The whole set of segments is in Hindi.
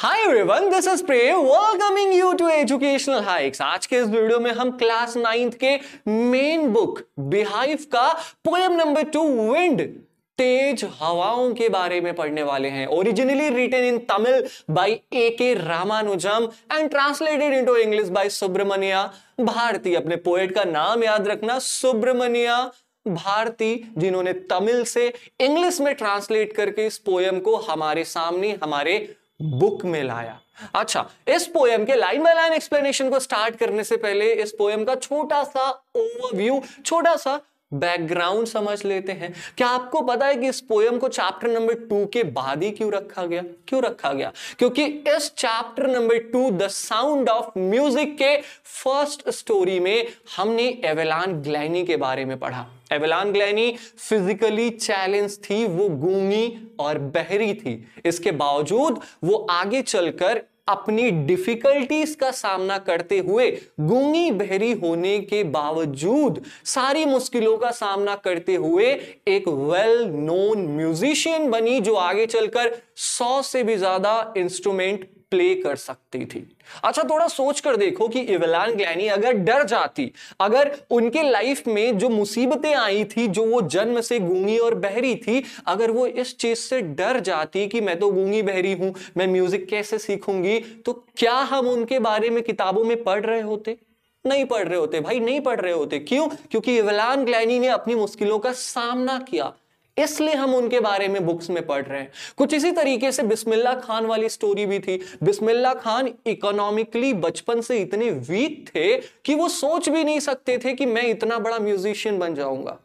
hi everyone this is pray welcoming you to educational hikes आज के इस वीडियो में हम क्लास नाइन्थ के मेन बुक बिहाइव का पोएम नंबर टू विंड तेज हवाओं के बारे में पढ़ने वाले हैं originally written in Tamil by A K Ramanujam and translated into English by Subramania Bharati अपने पोएट का नाम याद रखना सुब्रमण्या भारती जिन्होंने तमिल से इंग्लिश में ट्रांसलेट करके इस पोएम को हमारे सामने हमारे बुक में लाया अच्छा इस पोएम के लाइन बाय लाइन एक्सप्लेनेशन को स्टार्ट करने से पहले इस पोएम का छोटा सा ओवरव्यू छोटा सा बैकग्राउंड समझ लेते हैं क्या आपको पता है कि इस पोयम को चैप्टर नंबर टू के बाद ही क्यों रखा गया क्यों रखा गया क्योंकि इस chapter number two the sound of music के फर्स्ट स्टोरी में हमने एवेलान ग्लैनी के बारे में पढ़ा एवेलान ग्लैनी फिजिकली चैलेंज थी वो गूंगी और बहरी थी इसके बावजूद वो आगे चलकर अपनी डिफिकल्टीज का सामना करते हुए गूंगी बहरी होने के बावजूद सारी मुश्किलों का सामना करते हुए एक वेल नोन म्यूजिशियन बनी जो आगे चलकर सौ से भी ज्यादा इंस्ट्रूमेंट प्ले कर सकती थी अच्छा थोड़ा सोच कर देखो कि इवलान ग्लैनी अगर डर जाती अगर उनके लाइफ में जो मुसीबतें आई थी जो वो जन्म से गूंगी और बहरी थी अगर वो इस चीज से डर जाती कि मैं तो गूंगी बहरी हूं मैं म्यूजिक कैसे सीखूंगी तो क्या हम उनके बारे में किताबों में पढ़ रहे होते नहीं पढ़ रहे होते भाई नहीं पढ़ रहे होते क्यों क्योंकि इवलान ग्लैनी ने अपनी मुश्किलों का सामना किया इसलिए हम उनके बारे में बुक्स में पढ़ रहे हैं कुछ इसी तरीके से बिस्मिल्ला खान वाली स्टोरी भी थी बिस्मिल्ला खान इकोनॉमिकली बचपन से इतने वीक थे कि वो सोच भी नहीं सकते थे कि मैं इतना बड़ा म्यूजिशियन बन जाऊंगा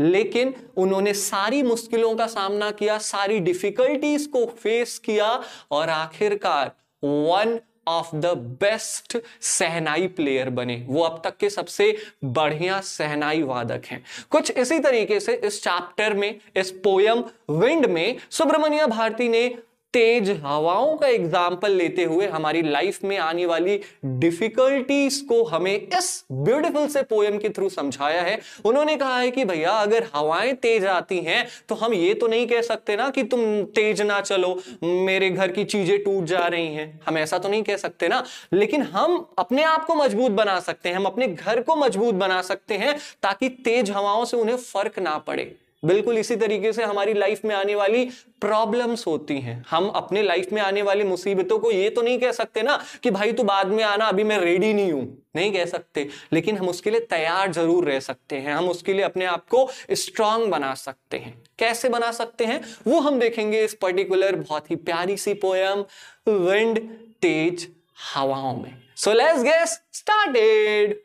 लेकिन उन्होंने सारी मुश्किलों का सामना किया सारी डिफिकल्टीज को फेस किया और आखिरकार one of the best shehnai player बने वो अब तक के सबसे बढ़िया सहनाई वादक हैं कुछ इसी तरीके से इस चैप्टर में इस पोयम विंड में सुब्रमण्य भारती ने तेज हवाओं का एग्जाम्पल लेते हुए हमारी लाइफ में आने वाली डिफिकल्टीज को हमें इस ब्यूटीफुल से पोएम के थ्रू समझाया है उन्होंने कहा है कि भैया अगर हवाएं तेज आती हैं तो हम ये तो नहीं कह सकते ना कि तुम तेज ना चलो मेरे घर की चीजें टूट जा रही हैं हम ऐसा तो नहीं कह सकते ना लेकिन हम अपने आप को मजबूत बना सकते हैं हम अपने घर को मजबूत बना सकते हैं ताकि तेज हवाओं से उन्हें फर्क ना पड़े बिल्कुल इसी तरीके से हमारी लाइफ में आने वाली प्रॉब्लम्स होती हैं हम अपने लाइफ में आने वाली मुसीबतों को ये तो नहीं कह सकते ना कि भाई तू बाद में आना अभी मैं रेडी नहीं हूं नहीं कह सकते लेकिन हम उसके लिए तैयार जरूर रह सकते हैं हम उसके लिए अपने आप को स्ट्रांग बना सकते हैं कैसे बना सकते हैं वो हम देखेंगे इस पर्टिकुलर बहुत ही प्यारी सी पोयम विंड तेज हवाओं में सो लेट्स गेस स्टार्टेड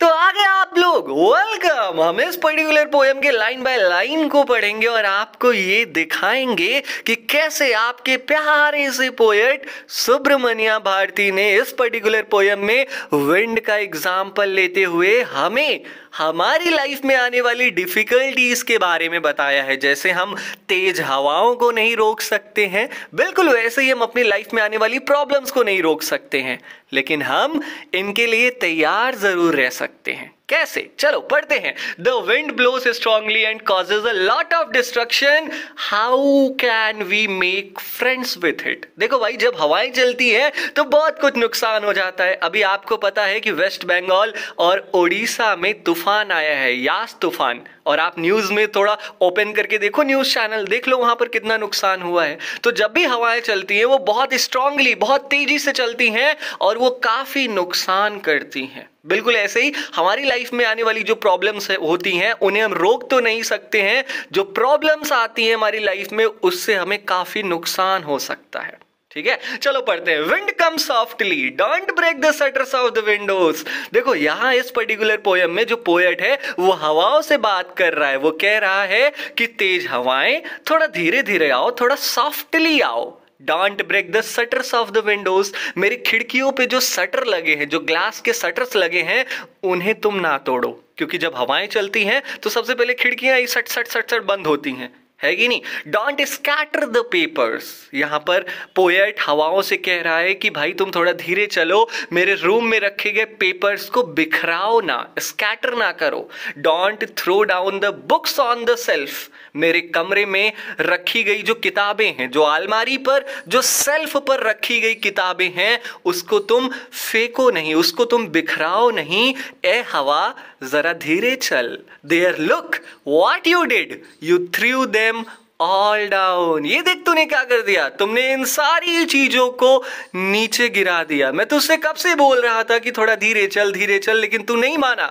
तो आगे आप लोग वेलकम हम इस पर्टिकुलर पोएम के लाइन बाय लाइन को पढ़ेंगे और आपको ये दिखाएंगे कि कैसे आपके प्यारे से पोएट सुब्रमण्या भारती ने इस पर्टिकुलर पोएम में विंड का एग्जाम्पल लेते हुए हमें हमारी लाइफ में आने वाली डिफ़िकल्टीज़ के बारे में बताया है जैसे हम तेज़ हवाओं को नहीं रोक सकते हैं बिल्कुल वैसे ही हम अपनी लाइफ में आने वाली प्रॉब्लम्स को नहीं रोक सकते हैं लेकिन हम इनके लिए तैयार ज़रूर रह सकते हैं कैसे चलो पढ़ते हैं the wind blows strongly and causes a lot of destruction how can we make friends with it देखो भाई जब हवाएं चलती है तो बहुत कुछ नुकसान हो जाता है अभी आपको पता है कि वेस्ट बंगाल और उड़ीसा में तूफान आया है यास तूफान और आप न्यूज़ में थोड़ा ओपन करके देखो न्यूज़ चैनल देख लो वहाँ पर कितना नुकसान हुआ है तो जब भी हवाएं चलती हैं वो बहुत स्ट्रांगली बहुत तेज़ी से चलती हैं और वो काफ़ी नुकसान करती हैं बिल्कुल ऐसे ही हमारी लाइफ में आने वाली जो प्रॉब्लम्स होती हैं उन्हें हम रोक तो नहीं सकते हैं जो प्रॉब्लम्स आती हैं हमारी लाइफ में उससे हमें काफ़ी नुकसान हो सकता है ठीक है चलो पढ़ते हैं wind come softly don't break the shutters of the windows देखो यहां इस पर्टिकुलर पोयम में जो पोएट है वो हवाओं से बात कर रहा है वो कह रहा है कि तेज हवाएं थोड़ा धीरे धीरे आओ थोड़ा सॉफ्टली आओ don't break the shutters of the windows मेरी खिड़कियों पे जो सटर लगे हैं जो ग्लास के सटर्स लगे हैं उन्हें तुम ना तोड़ो क्योंकि जब हवाएं चलती हैं तो सबसे पहले खिड़कियां सट सट सट सट बंद होती हैं है कि नहीं डोंट स्कैटर द पेपर्स यहाँ पर पोएट हवाओं से कह रहा है कि भाई तुम थोड़ा धीरे चलो मेरे रूम में रखे गए पेपर्स को बिखराओ ना स्कैटर ना करो don't throw down the books on the shelf मेरे कमरे में रखी गई जो किताबें हैं जो आलमारी पर जो सेल्फ पर रखी गई किताबें हैं उसको तुम फेंको नहीं उसको तुम बिखराओ नहीं ए हवा जरा धीरे चल there look what you did you threw them them all down ये देख तूने क्या कर दिया तुमने इन सारी चीजों को नीचे गिरा दिया मैं तुझसे कब से बोल रहा था कि थोड़ा धीरे चल धीरे चल लेकिन तू नहीं माना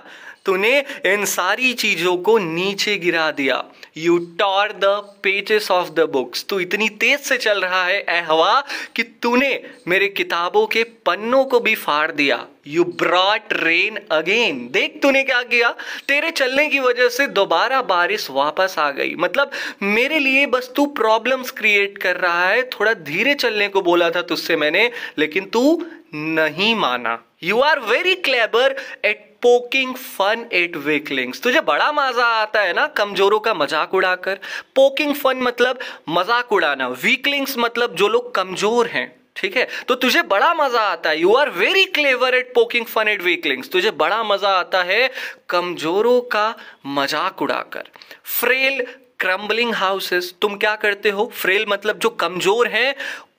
तूने इन सारी चीजों को नीचे गिरा दिया you tore the pages of the books तू इतनी तेज से चल रहा है ए हवा कि तूने मेरे किताबों के पन्नों को भी फाड़ दिया यू ब्रॉट रेन अगेन देख तूने क्या किया तेरे चलने की वजह से दोबारा बारिश वापस आ गई मतलब मेरे लिए बस तू प्रॉब्लम्स क्रिएट कर रहा है थोड़ा धीरे चलने को बोला था तुझसे मैंने लेकिन तू नहीं माना you are very clever at poking fun at weaklings तुझे बड़ा मजा आता है ना कमजोरों का मजाक उड़ाकर पोकिंग फन मतलब मजाक उड़ाना वीकलिंग्स मतलब जो लोग कमजोर हैं ठीक है तो तुझे बड़ा मजा आता है you are very clever at poking fun at weaklings तुझे बड़ा मजा आता है कमजोरों का मजाक उड़ाकर फ्रेल क्रम्बलिंग हाउसेस तुम क्या करते हो फ्रेल मतलब जो कमजोर हैं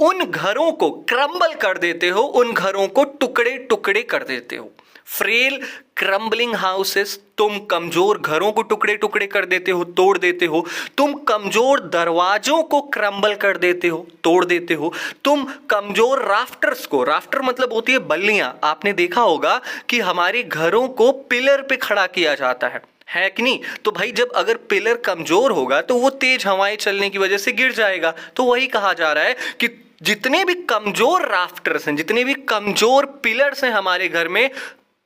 उन घरों को क्रम्बल कर देते हो उन घरों को टुकड़े टुकड़े कर देते हो फ्रेल क्रम्बलिंग हाउसेस तुम कमजोर घरों को टुकड़े टुकड़े कर देते हो तोड़ देते हो तुम कमजोर दरवाजों को क्रम्बल कर देते हो तोड़ देते हो तुम कमजोर राफ्टर्स को राफ्टर मतलब होती है बल्लियां आपने देखा होगा कि हमारे घरों को पिलर पे खड़ा किया जाता है है कि नहीं तो भाई जब अगर पिलर कमजोर होगा तो वो तेज हवाएं चलने की वजह से गिर जाएगा तो वही कहा जा रहा है कि जितने भी कमजोर राफ्टर्स हैं जितने भी कमजोर पिलर्स हैं हमारे घर में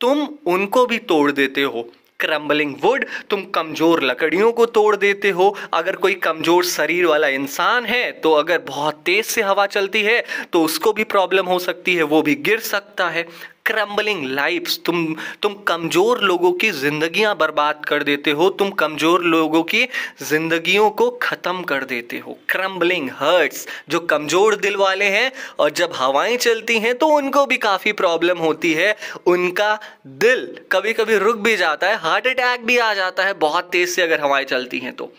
तुम उनको भी तोड़ देते हो क्रम्बलिंग वुड तुम कमज़ोर लकड़ियों को तोड़ देते हो अगर कोई कमज़ोर शरीर वाला इंसान है तो अगर बहुत तेज़ से हवा चलती है तो उसको भी प्रॉब्लम हो सकती है वो भी गिर सकता है क्रम्बलिंग लाइफ्स तुम तुम कमज़ोर लोगों की ज़िंदगियां बर्बाद कर देते हो तुम कमज़ोर लोगों की ज़िंदगियों को ख़त्म कर देते हो क्रम्बलिंग हर्ट्स जो कमज़ोर दिल वाले हैं और जब हवाएं चलती हैं तो उनको भी काफ़ी प्रॉब्लम होती है उनका दिल कभी कभी रुक भी जाता है हार्ट अटैक भी आ जाता है बहुत तेज़ से अगर हवाएं चलती हैं तो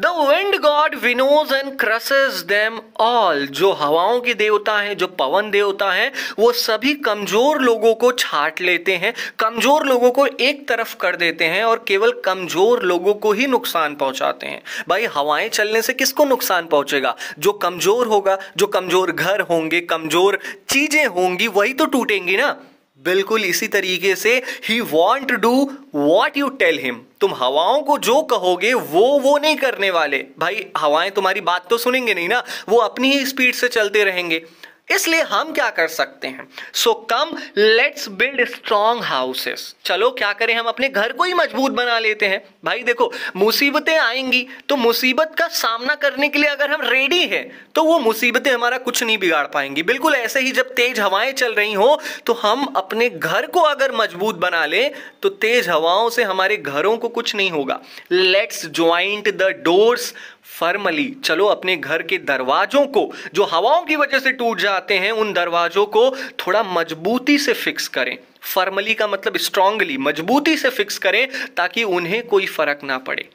the wind god winnows and crushes them all जो हवाओं के देवता हैं जो पवन देवता हैं वो सभी कमजोर लोगों को छाट लेते हैं कमजोर लोगों को एक तरफ कर देते हैं और केवल कमजोर लोगों को ही नुकसान पहुंचाते हैं भाई हवाएं चलने से किसको नुकसान पहुंचेगा जो कमजोर होगा जो कमजोर घर होंगे कमजोर चीजें होंगी वही तो टूटेंगी ना बिल्कुल इसी तरीके से ही won't do what you tell him तुम हवाओं को जो कहोगे वो वो नहीं करने वाले भाई हवाएं तुम्हारी बात तो सुनेंगे नहीं ना वो अपनी ही स्पीड से चलते रहेंगे इसलिए हम क्या कर सकते हैं so come let's build strong houses चलो क्या करें हम अपने घर को ही मजबूत बना लेते हैं भाई देखो मुसीबतें आएंगी तो मुसीबत का सामना करने के लिए अगर हम रेडी हैं तो वो मुसीबतें हमारा कुछ नहीं बिगाड़ पाएंगी बिल्कुल ऐसे ही जब तेज हवाएं चल रही हो तो हम अपने घर को अगर मजबूत बना लें तो तेज हवाओं से हमारे घरों को कुछ नहीं होगा let's joint the doors firmly चलो अपने घर के दरवाजों को जो हवाओं की वजह से टूट जाते हैं उन दरवाजों को थोड़ा मजबूती से फिक्स करें फर्मली का मतलब स्ट्रांगली मजबूती से फिक्स करें ताकि उन्हें कोई फर्क ना पड़े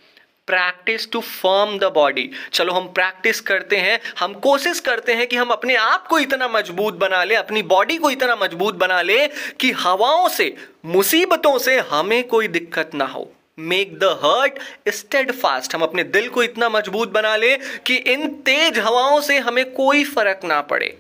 practice to firm the body चलो हम प्रैक्टिस करते हैं हम कोशिश करते हैं कि हम अपने आप को इतना मजबूत बना ले अपनी बॉडी को इतना मजबूत बना ले कि हवाओं से मुसीबतों से हमें कोई दिक्कत ना हो make the heart steadfast हम अपने दिल को इतना मजबूत बना ले कि इन तेज हवाओं से हमें कोई फर्क ना पड़े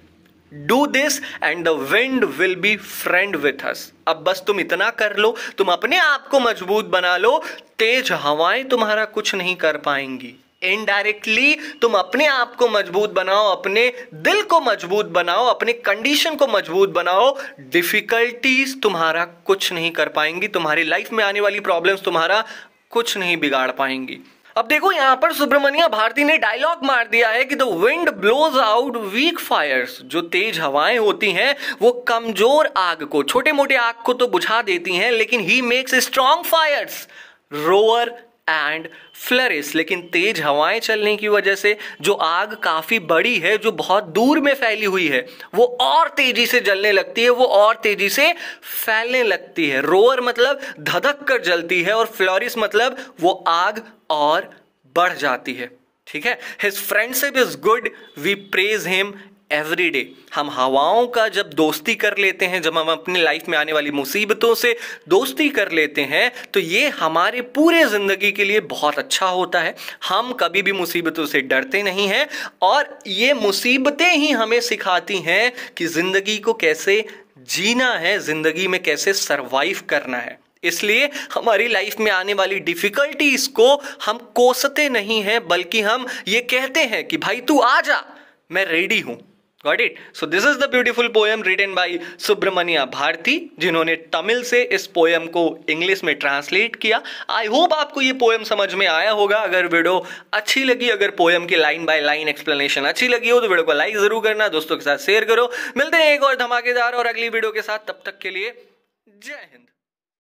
do this and the wind will be friend with us अब बस तुम इतना कर लो तुम अपने आप को मजबूत बना लो तेज हवाएं तुम्हारा कुछ नहीं कर पाएंगी इनडायरेक्टली तुम अपने आप को मजबूत बनाओ अपने दिल को मजबूत बनाओ अपने कंडीशन को मजबूत बनाओ डिफिकल्टीज तुम्हारा कुछ नहीं कर पाएंगी तुम्हारी लाइफ में आने वाली प्रॉब्लम्स तुम्हारा कुछ नहीं बिगाड़ पाएंगी अब देखो यहां पर सुब्रमण्य भारती ने डायलॉग मार दिया है कि the wind blows out weak fires जो तेज हवाएं होती हैं वो कमजोर आग को छोटे मोटे आग को तो बुझा देती हैं लेकिन he makes strong fires roar and flourish लेकिन तेज हवाएं चलने की वजह से जो आग काफ़ी बड़ी है जो बहुत दूर में फैली हुई है वो और तेजी से जलने लगती है वो और तेजी से फैलने लगती है रोअर मतलब धधक कर जलती है और फ्लोरिस मतलब वो आग और बढ़ जाती है ठीक है his friendship is good we praise him every day हम हवाओं का जब दोस्ती कर लेते हैं जब हम अपनी लाइफ में आने वाली मुसीबतों से दोस्ती कर लेते हैं तो ये हमारे पूरे ज़िंदगी के लिए बहुत अच्छा होता है हम कभी भी मुसीबतों से डरते नहीं हैं और ये मुसीबतें ही हमें सिखाती हैं कि ज़िंदगी को कैसे जीना है ज़िंदगी में कैसे सर्वाइव करना है इसलिए हमारी लाइफ में आने वाली डिफिकल्टीज को हम कोसते नहीं हैं बल्कि हम ये कहते हैं कि भाई तू आ जा मैं रेडी हूं got it so this is the beautiful poem written by Subramanya Bharati जिन्होंने तमिल से इस पोएम को इंग्लिश में ट्रांसलेट किया आई होप आपको ये पोएम समझ में आया होगा अगर वीडियो अच्छी लगी अगर पोएम की लाइन बाय लाइन एक्सप्लेनेशन अच्छी लगी हो तो वीडियो को लाइक जरूर करना दोस्तों के साथ शेयर करो मिलते हैं एक और धमाकेदार और अगली वीडियो के साथ तब तक के लिए जय हिंद